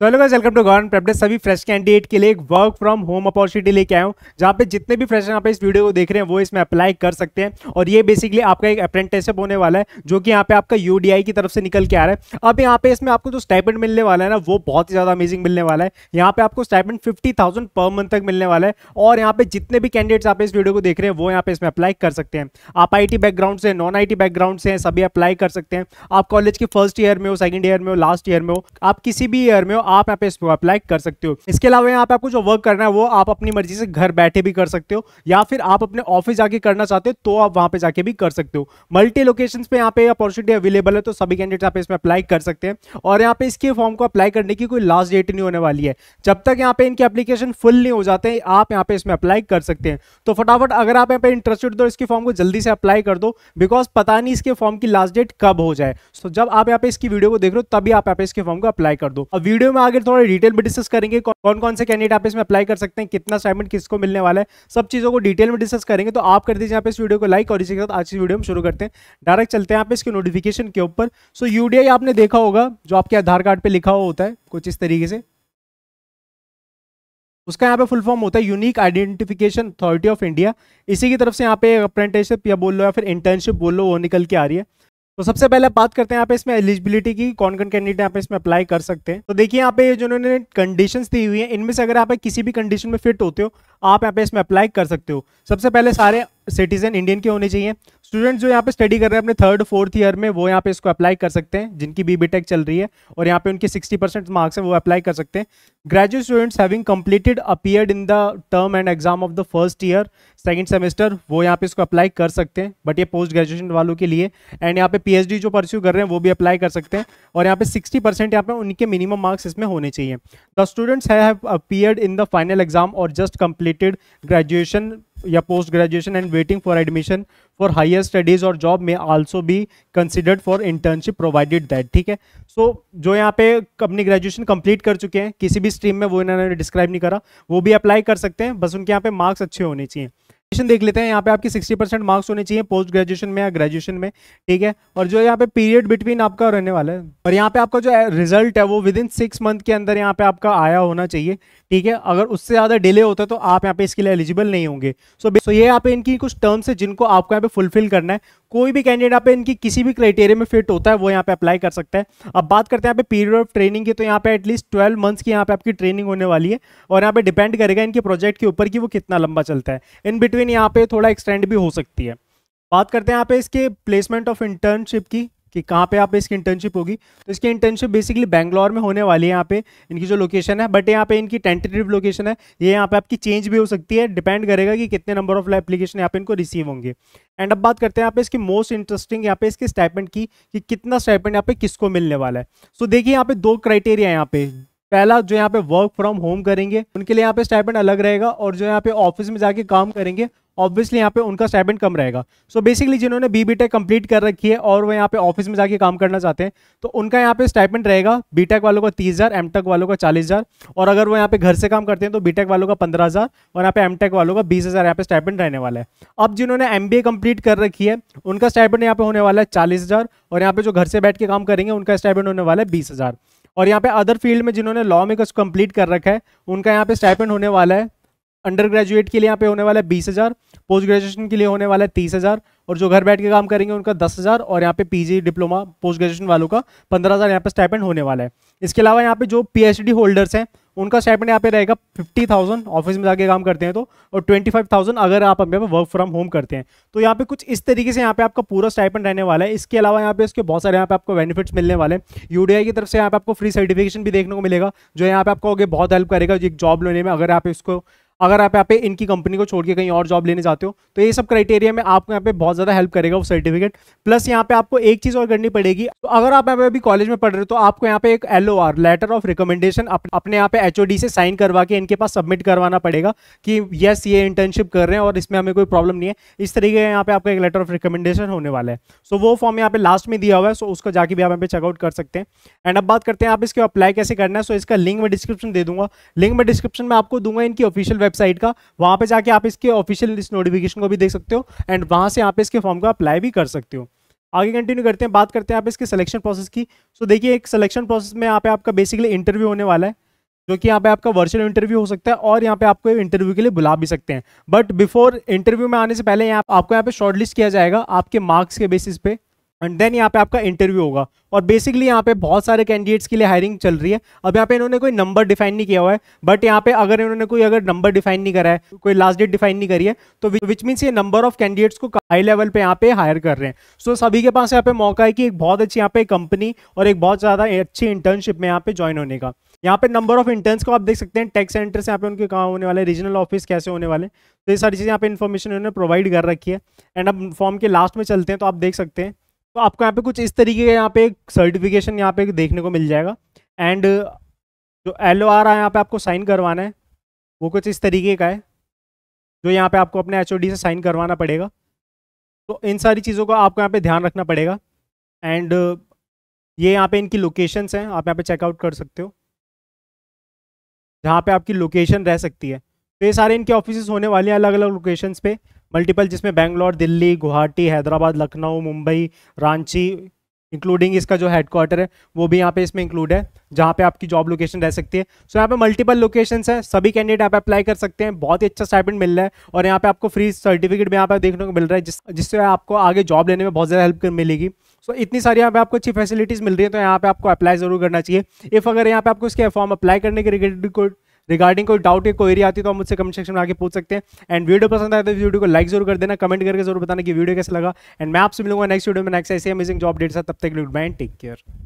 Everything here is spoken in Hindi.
तो hello guys welcome to government Prepday सभी फ्रेश कैंडिडेट के लिए एक वर्क फ्रॉम होम अपॉर्चुनिटी लेके आया हूँ जहाँ पे जितने भी फ्रेश यहाँ पे इस वीडियो को देख रहे हैं वो इसमें अप्लाई कर सकते हैं और ये बेसिकली आपका एक अप्रेंटिसशिप होने वाला है जो कि यहाँ पे आपका यू की तरफ से निकल के आ रहा है अब यहाँ पे इसमें आपको जो स्टाइपेंट मिलने वाला है ना वो बहुत ही ज़्यादा अमेजिंग मिलने वाला है यहाँ पे आपको स्टाइपेंट फिफ्टी पर मंथ तक मिलने वाला है और यहाँ पे जितने भी कैंडिडेट्स आप इस वीडियो को देख रहे हैं वो यहाँ पे इसमें अप्लाई कर सकते हैं आप आई बैकग्राउंड से नॉन आई बैकग्राउंड से सभी अप्लाई कर सकते हैं आप कॉलेज के फर्स्ट ईयर में हो सेकेंड ईयर में हो लास्ट ईयर में हो आप किसी भी ईयर में हो आप यहाँ पे इसको अप्लाई कर सकते हो इसके अलावा यहाँ पे आपको जो वर्क करना है वो आप अपनी मर्जी से घर बैठे भी कर सकते हो या फिर आप अपने ऑफिस जाके करना चाहते हो तो आप वहाँ पे जाके भी कर सकते हो मल्टी लोकेशन पे यहाँ पे अपॉर्चुनिटी अवेलेबल है तो सभी कैंडिडेट आप इसमें अप्लाई कर सकते हैं और यहाँ पे इसके फॉर्म को अप्लाई करने की कोई लास्ट डेट नहीं होने वाली है जब तक यहाँ पे इनके एप्लीकेशन फुल नहीं हो जाते आप यहाँ पे इसमें अप्लाई कर सकते हैं तो फटाफट अगर आप यहाँ पे इंटरेस्टेड हो तो इसके फॉर्म को जल्दी से अप्लाई कर दो बिकॉज पता नहीं इसके फॉर्म की लास्ट डेट कब हो जाए तो जब आप यहाँ पे इसकी वीडियो को देख रहे हो तभी आप यहाँ पे इसके फॉर्म को अप्लाई कर दो अब वीडियो में आगे थोड़ा डिटेल में डिस्कस करेंगे कौन कौन से कैंडिडेट आप इसमें अप्लाई कर सकते हैं कितना असाइनमेंट किसको मिलने वाला है सब चीज़ों को डिटेल में डिस्कस करेंगे तो आप कर दीजिए यहाँ पे इस वीडियो को लाइक और इसी के साथ आज की वीडियो हम शुरू करते हैं डायरेक्ट चलते हैं आप इसके नोटिफिकेशन के ऊपर सो यू आपने देखा होगा जो आपके आधार कार्ड पर लिखा हुआ होता है कुछ इस तरीके से उसका यहाँ पे फुल फॉर्म होता है unique identification authority of India इसी की तरफ से यहाँ पे अप्रेंटिसशिप या बोल लो या फिर इंटर्नशिप बोल लो वो निकल के आ रही है तो सबसे पहले बात करते हैं यहाँ पे इसमें एलिजिबिलिटी की कौन कौन कैंडिडेट यहाँ पे इसमें अप्लाई कर सकते हैं तो देखिए यहाँ पे जो उन्होंने कंडीशंस दी हुई है इनमें से अगर आप किसी भी कंडीशन में फिट होते हो आप यहाँ पे इसमें अप्लाई कर सकते हो सबसे पहले सारे सिटीजन इंडियन के होने चाहिए स्टूडेंट्स जो यहाँ पे स्टडी कर रहे हैं अपने थर्ड फोर्थ ईयर में वो यहाँ पे इसको अप्लाई कर सकते हैं जिनकी बी बी टेक चल रही है और यहाँ पे उनके 60 परसेंट मार्क्स हैं वो अप्लाई कर सकते हैं graduate students having completed appeared in the term end exam of the first year second semester वो यहाँ पे इसको अप्लाई कर सकते हैं बट ये पोस्ट ग्रेजुएशन वालों के लिए एंड यहाँ पे पी जो परस्यू कर रहे हैं वो भी अप्लाई कर सकते हैं और यहाँ पे सिक्सटी परसेंट यहाँ पे उनके मिनिमम मार्क्स इसमें होने चाहिए the students have appeared in the final exam और जस्ट कंप्लीटेड ग्रेजुएशन या post graduation and waiting for admission for higher studies और जॉब में also be considered for internship provided that ठीक है सो so, जो यहाँ पे अपनी ग्रेजुएशन कंप्लीट कर चुके हैं किसी भी स्ट्रीम में वो इन्होंने डिस्क्राइब नहीं करा वो भी अप्लाई कर सकते हैं बस उनके यहाँ पे मार्क्स अच्छे होने चाहिए देख लेते हैं यहाँ पे आपकी 60 परसेंट मार्क्स होने चाहिए पोस्ट ग्रेजुएशन में या ग्रेजुएशन में ठीक है और जो यहाँ पे पीरियड बिटवीन आपका रहने वाला है और यहाँ पे आपका जो रिजल्ट है वो विद इन सिक्स मंथ के अंदर यहाँ पे आपका आया होना चाहिए ठीक है अगर उससे ज़्यादा डिले होता है तो आप यहाँ पे इसके लिए एलिजिबल नहीं होंगे सो so, so ये यहाँ पे इनकी कुछ टर्म्स है जिनको आपको यहाँ पे फुलफिल करना है कोई भी कैंडिडेट यहाँ पे इनकी किसी भी क्राइटेरिया में फिट होता है वो यहाँ पे अप्लाई कर सकता है अब बात करते हैं यहाँ पे पीरियड ऑफ ट्रेनिंग की तो यहाँ पे एटलीस्ट ट्वेल्व मंथ्स की यहाँ पे आपकी ट्रेनिंग होने वाली है और यहाँ पे डिपेंड करेगा इनके प्रोजेक्ट के ऊपर कि वो कितना लंबा चलता है इन बिटवीन यहाँ पे थोड़ा एक्सटेंड भी हो सकती है बात करते हैं यहाँ पे इसके प्लेसमेंट ऑफ इंटर्नशिप की कि कहाँ पे यहाँ पे इसकी इंटर्नशिप होगी तो इसकी इंटर्नशिप बेसिकली बैंगलोर में होने वाली है यहाँ पे इनकी जो लोकेशन है बट यहाँ पे इनकी टेंटेटिव लोकेशन है ये यहाँ पे आपकी चेंज भी हो सकती है डिपेंड करेगा कि कितने नंबर ऑफ एप्लीकेशन यहाँ पे इनको रिसीव होंगे एंड अब बात करते हैं यहाँ पे इसकी मोस्ट इंटरेस्टिंग यहाँ पे इसके स्टाइपमेंट की कि कितना स्टाइपेंड यहाँ पे किसको मिलने वाला है सो देखिए यहाँ पे दो क्राइटेरिया है यहाँ पे पहला जो यहाँ पे वर्क फ्रॉम होम करेंगे उनके लिए यहाँ पे स्टाइपेंड अलग रहेगा और जो यहाँ पे ऑफिस में जाके काम करेंगे ऑब्वियसली यहाँ पे उनका स्टाइपेंड कम रहेगा सो so बेसिकली जिन्होंने बी बी टेक कंप्लीट कर रखी है और वो यहाँ पे ऑफिस में जाके काम करना चाहते हैं तो उनका यहाँ पे स्टाइपेंड रहेगा बी टेक वालों का तीस हज़ार एम टेक वालों का चालीस हज़ार और अगर वो यहाँ पे घर से काम करते हैं तो बी टेक वालों का पंद्रह हज़ार और यहाँ पे एम टेक वालों का बीस हज़ार यहाँ पे स्टाइपेंड रहने वाला है अब जिन्होंने एम बी ए कंप्लीट कर रखी है उनका स्टाइपेंड यहाँ पे होने वाला है चालीस हज़ार और यहाँ पे जो घर से बैठ के काम करेंगे उनका स्टाइपेंड होने वाला है बीस हज़ार और यहाँ पे अदर फील्ड में जिन्होंने लॉ में कुछ कंप्लीट कर रखा है उनका यहाँ पे स्टाइपेंड होने वाला है अंडर ग्रेजुएट के लिए यहाँ पे होने वाला है बीस हज़ार पोस्ट ग्रेजुएशन के लिए होने वाला है तीस हज़ार और जो घर बैठ के काम करेंगे उनका दस हज़ार और यहाँ पे पीजी डिप्लोमा पोस्ट ग्रेजुएशन वालों का पंद्रह हज़ार यहाँ पर स्टाइपेंड होने वाला है इसके अलावा यहाँ पे जो पीएचडी होल्डर्स हैं उनका स्टाइपेंड यहाँ पे रहेगा फिफ्टी थाउजेंड ऑफिस में जाके काम करते हैं तो और ट्वेंटी फाइव थाउजेंड अगर आप यहाँ वर्क फ्रॉम होम करते हैं तो यहाँ पे कुछ इस तरीके से यहाँ पे आपका पूरा स्टाइपेंड रहने वाला है इसके अलावा यहाँ पे इसके बहुत सारे यहाँ पे आपको बेनिफिट्स मिलने वाले हैं यूडीआई की तरफ से यहाँ पे आपको फ्री सर्टिफिकेशन भी देखने को मिलेगा जो यहाँ पे आपको बहुत हेल्प करेगा एक जॉब लेने में अगर आप इसको अगर आप यहाँ पे इनकी कंपनी को छोड़ के कहीं और जॉब लेने जाते हो तो ये सब क्राइटेरिया में आपको यहाँ पे बहुत ज़्यादा हेल्प करेगा वो सर्टिफिकेट प्लस यहाँ पे आपको एक चीज़ और करनी पड़ेगी तो अगर आप यहाँ पे अभी कॉलेज में पढ़ रहे हो तो आपको यहाँ पे एक एल लेटर ऑफ रिकमेंडेशन अपने यहाँ पे एच से साइन करवा के इनके पास सबमिट करवाना पड़ेगा कि येस ये इंटर्नशिप कर रहे हैं और इसमें हमें कोई प्रॉब्लम नहीं है इस तरीके का यहाँ पे आपका एक लेटर ऑफ रिकमेंडेशन होने वाला है सो वो फॉर्म यहाँ पे लास्ट में दिया हुआ है सो उसको जाके भी आप यहाँ पे चेकआउट कर सकते हैं एंड अब बात करते हैं आप इसके अप्लाई कैसे करना है सो इसका लिंक मैं डिस्क्रिप्शन दे दूंगा लिंक मैं डिस्क्रिप्शन में आपको दूंगा इनकी ऑफिशियल वेबसाइट का वहाँ पे जाके आप इसके ऑफिशियल इस नोटिफिकेशन को भी देख सकते हो एंड वहाँ से आप इसके फॉर्म को अप्लाई भी कर सकते हो आगे कंटिन्यू करते हैं बात करते हैं आप इसके सिलेक्शन प्रोसेस की सो देखिए एक सिलेक्शन प्रोसेस में यहाँ पे आपका बेसिकली इंटरव्यू होने वाला है जो कि यहाँ पे आपका वर्चुअल इंटरव्यू हो सकता है और यहाँ पे आपको इंटरव्यू के लिए बुला भी सकते हैं बट बिफोर इंटरव्यू में आने से पहले यहाँ आपको यहाँ पे शॉर्ट लिस्ट किया जाएगा आपके मार्क्स के बेसिस पे एंड देन यहाँ पे आपका इंटरव्यू होगा और बेसिकली यहाँ पे बहुत सारे कैंडिडेट्स के लिए हायरिंग चल रही है अब यहाँ पे इन्होंने कोई नंबर डिफाइन नहीं किया हुआ है बट यहाँ पे अगर इन्होंने कोई अगर नंबर डिफाइन नहीं करा है कोई लास्ट डेट डिफाइन नहीं करी है तो विच मीन्स ये नंबर ऑफ कैंडिडेट्स को हाई लेवल पे यहाँ पे हायर कर रहे हैं सो so, सभी के पास यहाँ पे मौका है कि एक बहुत अच्छी यहाँ पे कंपनी और एक बहुत ज़्यादा अच्छी इंटर्नशिप में यहाँ पे ज्वाइन होने का यहाँ पे नंबर ऑफ इंटर्न्स को आप देख सकते हैं टेक्स सेंटर से यहाँ पे उनके कहाँ होने वाले रीजनल ऑफिस कैसे होने वाले तो ये सारी चीज़ें यहाँ पे इन्फॉर्मेशन उन्होंने प्रोवाइड कर रखी है एंड अब फॉर्म के लास्ट में चलते हैं तो आप देख सकते हैं तो आपको यहाँ पे कुछ इस तरीके का यहाँ पे एक सर्टिफिकेशन यहाँ पे देखने को मिल जाएगा एंड जो एल ओ आर यहाँ पे आपको साइन करवाना है वो कुछ इस तरीके का है जो यहाँ पे आपको अपने एच ओ डी से साइन करवाना पड़ेगा तो इन सारी चीज़ों का आपको यहाँ पे ध्यान रखना पड़ेगा एंड ये यहाँ पे इनकी लोकेशंस हैं आप यहाँ पे चेकआउट कर सकते हो जहाँ पे आपकी लोकेशन रह सकती है तो ये सारे इनके ऑफिस होने वाले हैं अलग अलग लोकेशंस पे मल्टीपल जिसमें बैंगलोर दिल्ली गुवाहाटी हैदराबाद लखनऊ मुंबई रांची इंक्लूडिंग इसका जो हेडक्वार्टर है वो भी यहाँ पे इसमें इंक्लूड है जहाँ पे आपकी जॉब लोकेशन रह सकती है सो so, यहाँ पे मल्टीपल लोकेशन है सभी कैंडिडेट आप अप्लाई कर सकते हैं बहुत ही अच्छा स्टाइपेंड मिल रहा है और यहाँ पे आपको फ्री सर्टिफिकेट भी यहाँ पे देखने को मिल रहा है जिस जिससे आपको आगे जॉब लेने में बहुत ज़्यादा हेल्प मिलेगी सो so, इतनी सारी यहाँ पे आपको अच्छी फैसिलिटीज़ मिल रही है तो यहाँ पे आपको अप्लाई जरूर करना चाहिए इफ़ अगर यहाँ पे आपको इसके फॉर्म अप्लाई करने के रिलेटेड कोई रिगार्डिंग कोई डाउट या कोई आती तो आप मुझसे कमेंट सेक्शन में आके पूछ सकते हैं एंड वीडियो पसंद आए तो वीडियो को लाइक जरूर कर देना कमेंट करके जरूर बताना कि वीडियो कैसा लगा एंड मैं आपसे मिलूंगा नेक्स्ट वीडियो में नेक्स्ट ऐसे अमेजिंग जॉब डेट्स तब तक गुड बाय टेक केयर